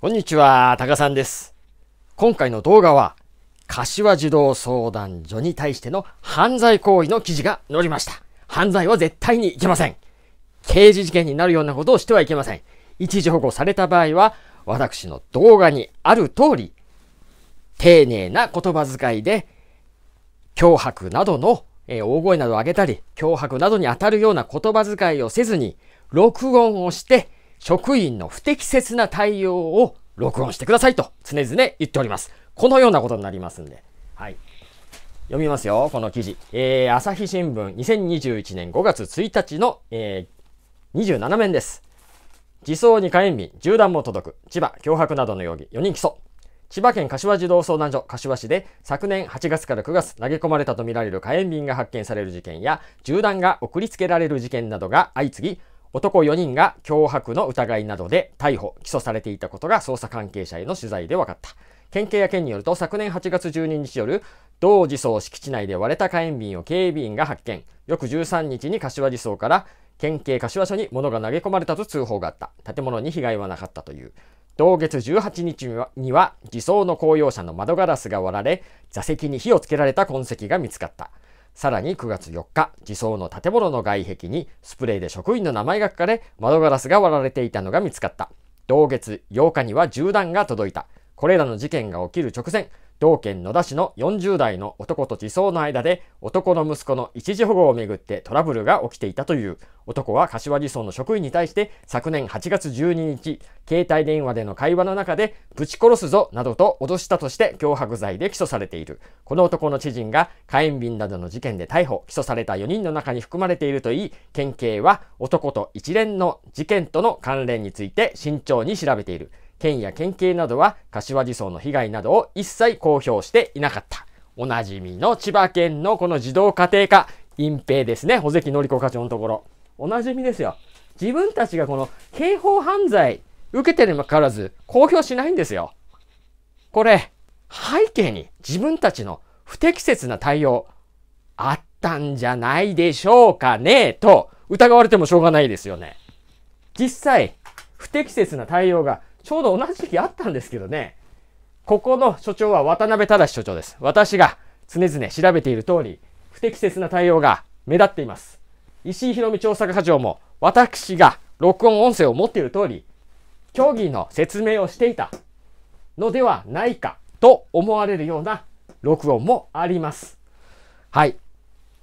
こんにちは、タカさんです。今回の動画は、柏児童相談所に対しての犯罪行為の記事が載りました。犯罪は絶対にいけません。刑事事件になるようなことをしてはいけません。一時保護された場合は、私の動画にある通り、丁寧な言葉遣いで、脅迫などの、えー、大声などを上げたり、脅迫などに当たるような言葉遣いをせずに、録音をして、職員の不適切な対応を録音してくださいと常々言っております。このようなことになりますんで。はい。読みますよ、この記事。えー、朝日新聞2021年5月1日の、えー、27面です。自走に火炎瓶、銃弾も届く、千葉、脅迫などの容疑、4人起訴。千葉県柏児童相談所柏市で昨年8月から9月投げ込まれたとみられる火炎瓶が発見される事件や銃弾が送りつけられる事件などが相次ぎ男4人が脅迫の疑いなどで逮捕・起訴されていたことが捜査関係者への取材で分かった。県警や県によると昨年8月12日夜、同自荘敷地内で割れた火炎瓶を警備員が発見。翌13日に柏自荘から県警柏署に物が投げ込まれたと通報があった。建物に被害はなかったという。同月18日には、自走の公用車の窓ガラスが割られ、座席に火をつけられた痕跡が見つかった。さらに9月4日、自走の建物の外壁にスプレーで職員の名前が書かれ、窓ガラスが割られていたのが見つかった。同月8日には銃弾が届いた。これらの事件が起きる直前、同県野田市の40代の男と児相の間で男の息子の一時保護をめぐってトラブルが起きていたという男は柏児相の職員に対して昨年8月12日携帯電話での会話の中でぶち殺すぞなどと脅したとして脅迫罪で起訴されているこの男の知人が火炎瓶などの事件で逮捕起訴された4人の中に含まれているといい県警は男と一連の事件との関連について慎重に調べている県や県警などは柏地層の被害などを一切公表していなかった。おなじみの千葉県のこの児童家庭科、隠蔽ですね。小関典子課長のところ。おなじみですよ。自分たちがこの刑法犯罪受けてるにもかかわらず公表しないんですよ。これ、背景に自分たちの不適切な対応あったんじゃないでしょうかねと疑われてもしょうがないですよね。実際、不適切な対応がちょうど同じ時期あったんですけどね、ここの所長は渡辺正所長です。私が常々調べている通り、不適切な対応が目立っています。石井博美調査課長も、私が録音音声を持っている通り、競技の説明をしていたのではないかと思われるような録音もあります。はい。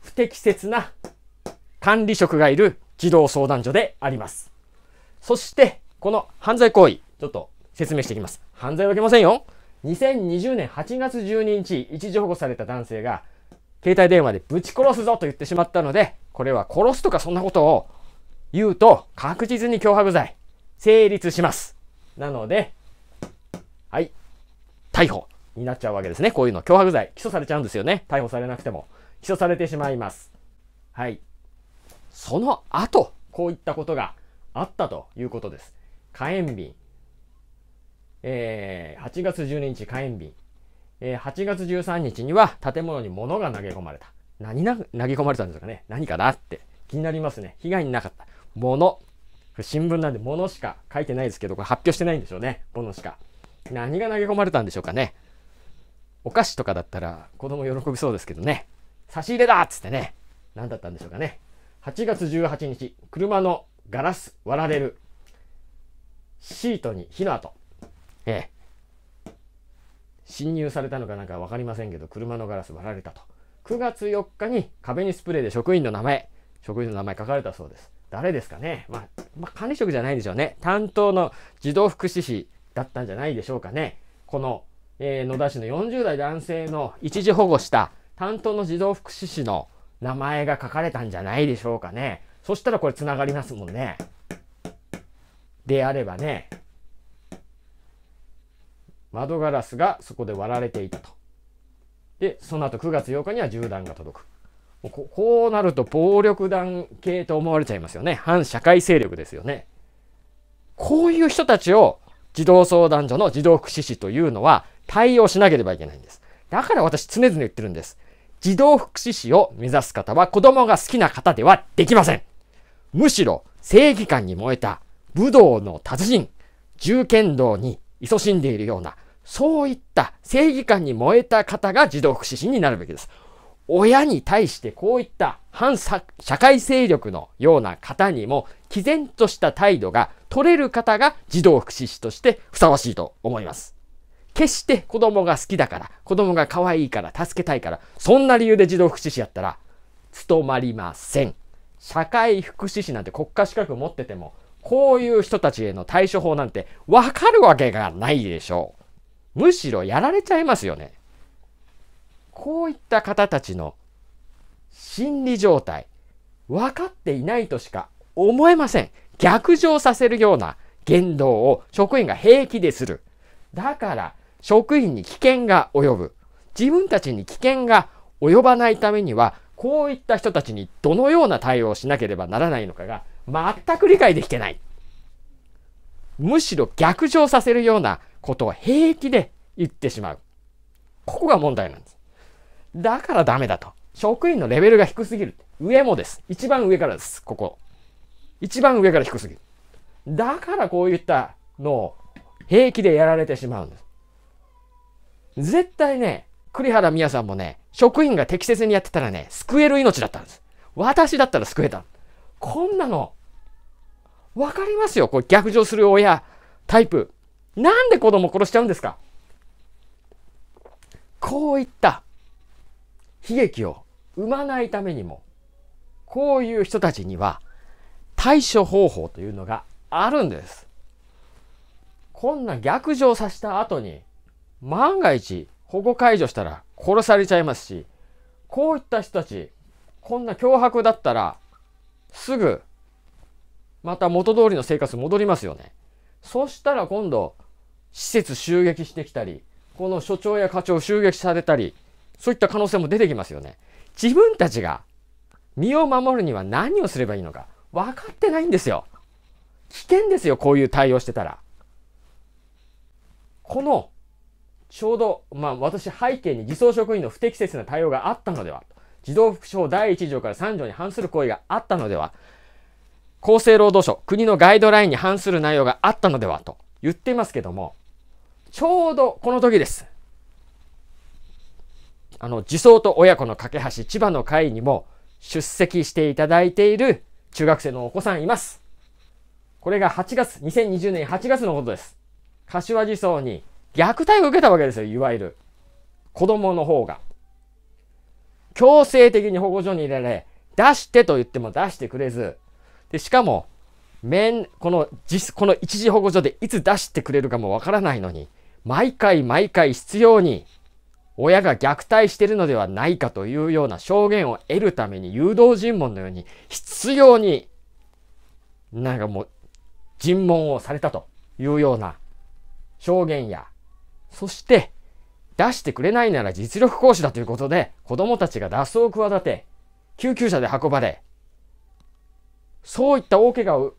不適切な管理職がいる児童相談所であります。そして、この犯罪行為、ちょっと説明していきます。犯罪は受けませんよ。2020年8月12日、一時保護された男性が、携帯電話でぶち殺すぞと言ってしまったので、これは殺すとかそんなことを言うと確実に脅迫罪成立します。なので、はい、逮捕になっちゃうわけですね。こういうの脅迫罪起訴されちゃうんですよね。逮捕されなくても起訴されてしまいます。はい。その後、こういったことがあったということです。火炎瓶、えー、8月12日火炎瓶、えー、8月13日には建物に物が投げ込まれた。何な投げ込まれたんですかね何かなって気になりますね。被害になかった。物。新聞なんで物しか書いてないですけど、これ発表してないんでしょうね。物しか。何が投げ込まれたんでしょうかね。お菓子とかだったら子供喜びそうですけどね。差し入れだっつってね。何だったんでしょうかね。8月18日、車のガラス割られる。シートに火の跡。ええ、侵入されたのかなんか分かりませんけど、車のガラス割られたと。9月4日に壁にスプレーで職員の名前、職員の名前書かれたそうです。誰ですかね、まあ、まあ、管理職じゃないでしょうね。担当の児童福祉士だったんじゃないでしょうかね。この、えー、野田市の40代男性の一時保護した担当の児童福祉士の名前が書かれたんじゃないでしょうかね。そしたらこれつながりますもんね。であればね、窓ガラスがそこで割られていたと。で、その後9月8日には銃弾が届く。ここうなると暴力団系と思われちゃいますよね。反社会勢力ですよね。こういう人たちを児童相談所の児童福祉士というのは対応しなければいけないんです。だから私常々言ってるんです。児童福祉士を目指す方は子供が好きな方ではできません。むしろ正義感に燃えた武道の達人、銃剣道に勤しんでいるようなそういった正義感に燃えた方が児童福祉士になるべきです。親に対してこういった反社会勢力のような方にも毅然とした態度が取れる方が児童福祉士としてふさわしいと思います。決して子供が好きだから、子供が可愛いから、助けたいから、そんな理由で児童福祉士やったら、務まりません。社会福祉士なんて国家資格持ってても、こういう人たちへの対処法なんてわかるわけがないでしょう。むしろやられちゃいますよね。こういった方たちの心理状態、分かっていないとしか思えません。逆上させるような言動を職員が平気でする。だから、職員に危険が及ぶ。自分たちに危険が及ばないためには、こういった人たちにどのような対応をしなければならないのかが、全く理解できてない。むしろ逆上させるようなことを平気で言ってしまう。ここが問題なんです。だからダメだと。職員のレベルが低すぎる。上もです。一番上からです。ここ。一番上から低すぎる。だからこういったのを平気でやられてしまうんです。絶対ね、栗原美也さんもね、職員が適切にやってたらね、救える命だったんです。私だったら救えた。こんなの、わかりますよ。これ逆上する親、タイプ。なんで子供殺しちゃうんですかこういった悲劇を生まないためにも、こういう人たちには対処方法というのがあるんです。こんな逆上させた後に、万が一保護解除したら殺されちゃいますし、こういった人たち、こんな脅迫だったら、すぐ、また元通りの生活戻りますよね。そしたら今度、施設襲撃してきたり、この所長や課長襲撃されたり、そういった可能性も出てきますよね。自分たちが身を守るには何をすればいいのか分かってないんですよ。危険ですよ、こういう対応してたら。この、ちょうど、まあ私背景に偽装職員の不適切な対応があったのでは、児童福祉法第1条から3条に反する行為があったのでは、厚生労働省、国のガイドラインに反する内容があったのではと言っていますけども、ちょうどこの時です。あの、児相と親子の架け橋千葉の会にも出席していただいている中学生のお子さんいます。これが8月、2020年8月のことです。柏児相に虐待を受けたわけですよ、いわゆる。子供の方が。強制的に保護所に入れられ、出してと言っても出してくれず、で、しかも、面、この、この一時保護所でいつ出してくれるかもわからないのに、毎回毎回必要に親が虐待してるのではないかというような証言を得るために誘導尋問のように必要になんかもう尋問をされたというような証言やそして出してくれないなら実力行使だということで子供たちが脱走を企て救急車で運ばれそういった大怪我を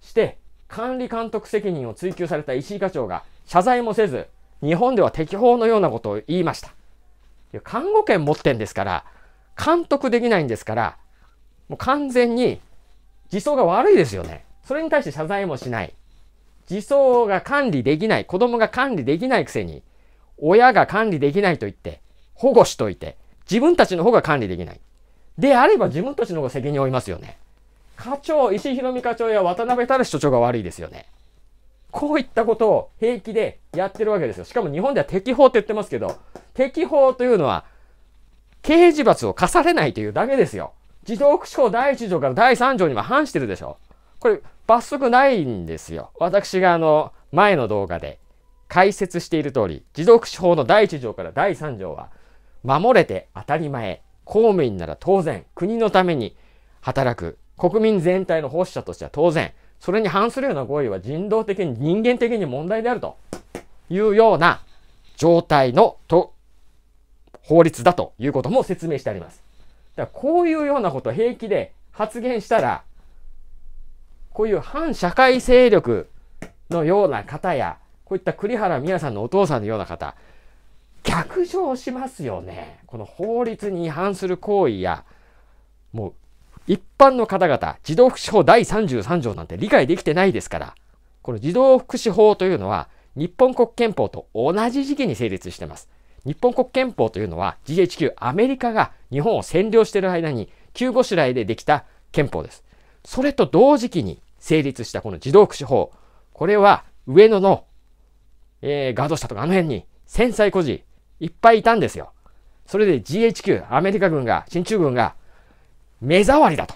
して管理監督責任を追及された石井課長が謝罪もせず、日本では適法のようなことを言いました。看護権持ってんですから、監督できないんですから、もう完全に自走が悪いですよね。それに対して謝罪もしない。自走が管理できない、子供が管理できないくせに、親が管理できないと言って、保護しといて、自分たちの方が管理できない。であれば自分たちの方が責任を負いますよね。課長、石井博美課長や渡辺垂所長が悪いですよね。こういったことを平気でやってるわけですよ。しかも日本では適法って言ってますけど、適法というのは、刑事罰を課されないというだけですよ。児童祉法第1条から第3条には反してるでしょ。これ、罰則ないんですよ。私があの、前の動画で解説している通り、児童福祉法の第1条から第3条は、守れて当たり前、公務員なら当然、国のために働く、国民全体の奉仕者としては当然、それに反するような行為は人道的に人間的に問題であるというような状態のと法律だということも説明してあります。だからこういうようなことを平気で発言したら、こういう反社会勢力のような方や、こういった栗原美也さんのお父さんのような方、逆上しますよね。この法律に違反する行為や、もう一般の方々、児童福祉法第33条なんて理解できてないですから、この児童福祉法というのは、日本国憲法と同じ時期に成立してます。日本国憲法というのは GHQ アメリカが日本を占領している間に急ごしらえでできた憲法です。それと同時期に成立したこの児童福祉法。これは上野の、えー、ガード下とかあの辺に戦災孤児いっぱいいたんですよ。それで GHQ アメリカ軍が、進駐軍が目障りだと。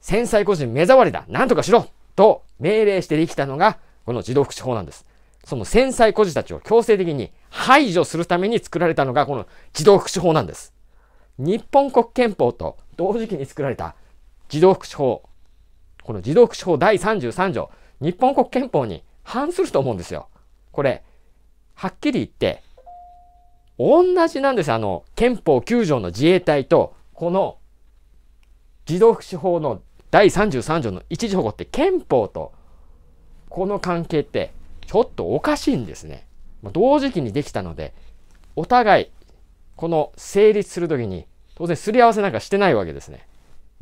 戦災個人目障りだ。なんとかしろと命令してできたのが、この児童福祉法なんです。その戦災孤児たちを強制的に排除するために作られたのが、この児童福祉法なんです。日本国憲法と同時期に作られた児童福祉法。この児童福祉法第33条、日本国憲法に反すると思うんですよ。これ、はっきり言って、同じなんです。あの、憲法9条の自衛隊と、この児童福祉法の第33条の一時保護って憲法とこの関係ってちょっとおかしいんですね。同時期にできたので、お互いこの成立する時に当然すり合わせなんかしてないわけですね。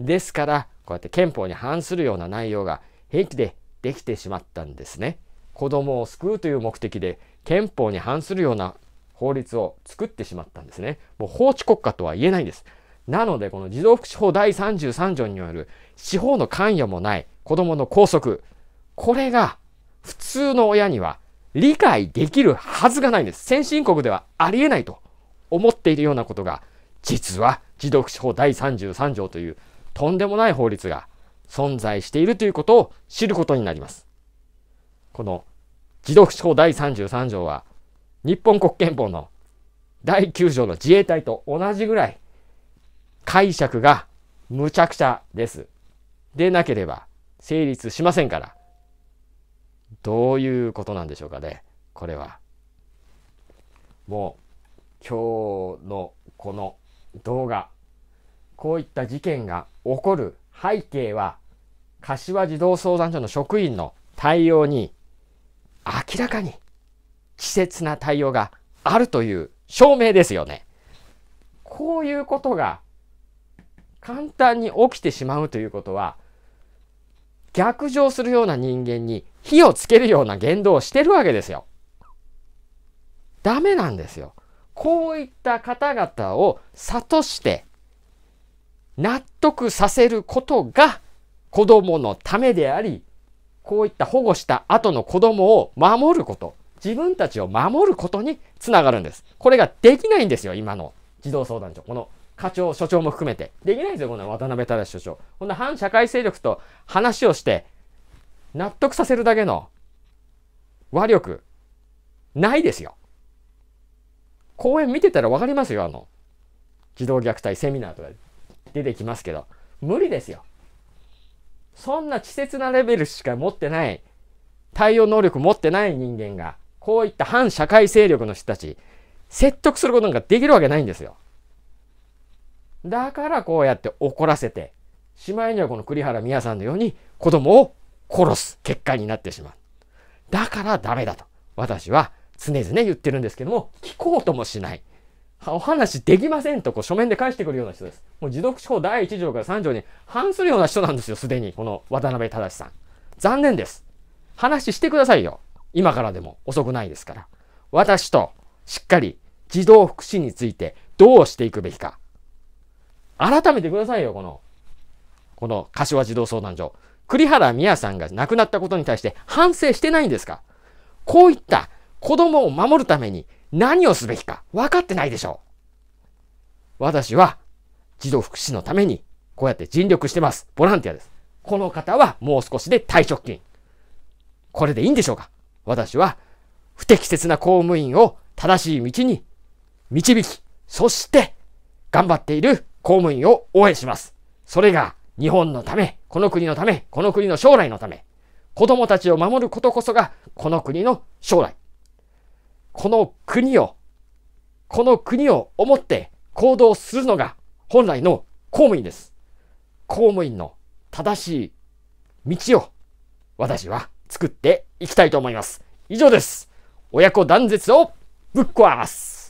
ですから、こうやって憲法に反するような内容が平気でできてしまったんですね。子供を救うという目的で憲法に反するような法律を作ってしまったんですね。もう法治国家とは言えないんです。なので、この児童福祉法第33条による司法の関与もない子供の拘束、これが普通の親には理解できるはずがないんです。先進国ではありえないと思っているようなことが、実は児童福祉法第33条というとんでもない法律が存在しているということを知ることになります。この児童福祉法第33条は、日本国憲法の第9条の自衛隊と同じぐらい解釈がむちゃくちゃです。でなければ成立しませんから。どういうことなんでしょうかね、これは。もう、今日のこの動画、こういった事件が起こる背景は、柏児童相談所の職員の対応に、明らかに稚拙な対応があるという証明ですよね。こういうことが簡単に起きてしまうということは、逆上するような人間に火をつけるような言動をしてるわけですよ。ダメなんですよ。こういった方々を諭して、納得させることが子供のためであり、こういった保護した後の子供を守ること、自分たちを守ることにつながるんです。これができないんですよ、今の児童相談所。この課長、所長も含めて。できないですよ、こんな渡辺忠所長。こんな反社会勢力と話をして、納得させるだけの和力、ないですよ。公演見てたらわかりますよ、あの、児童虐待セミナーとか出てきますけど、無理ですよ。そんな稚拙なレベルしか持ってない、対応能力持ってない人間が、こういった反社会勢力の人たち、説得することなんかできるわけないんですよ。だからこうやって怒らせて、しまいにはこの栗原美也さんのように子供を殺す結果になってしまう。だからダメだと私は常々言ってるんですけども、聞こうともしない。お話できませんとこう書面で返してくるような人です。もう持続法第1条から3条に反するような人なんですよ、すでに。この渡辺正さん。残念です。話してくださいよ。今からでも遅くないですから。私としっかり児童福祉についてどうしていくべきか。改めてくださいよ、この、この柏児童相談所。栗原美也さんが亡くなったことに対して反省してないんですかこういった子供を守るために何をすべきか分かってないでしょう。私は児童福祉のためにこうやって尽力してます。ボランティアです。この方はもう少しで退職金。これでいいんでしょうか私は不適切な公務員を正しい道に導き、そして頑張っている公務員を応援します。それが日本のため、この国のため、この国の将来のため、子供たちを守ることこそがこの国の将来。この国を、この国を思って行動するのが本来の公務員です。公務員の正しい道を私は作っていきたいと思います。以上です。親子断絶をぶっ壊す。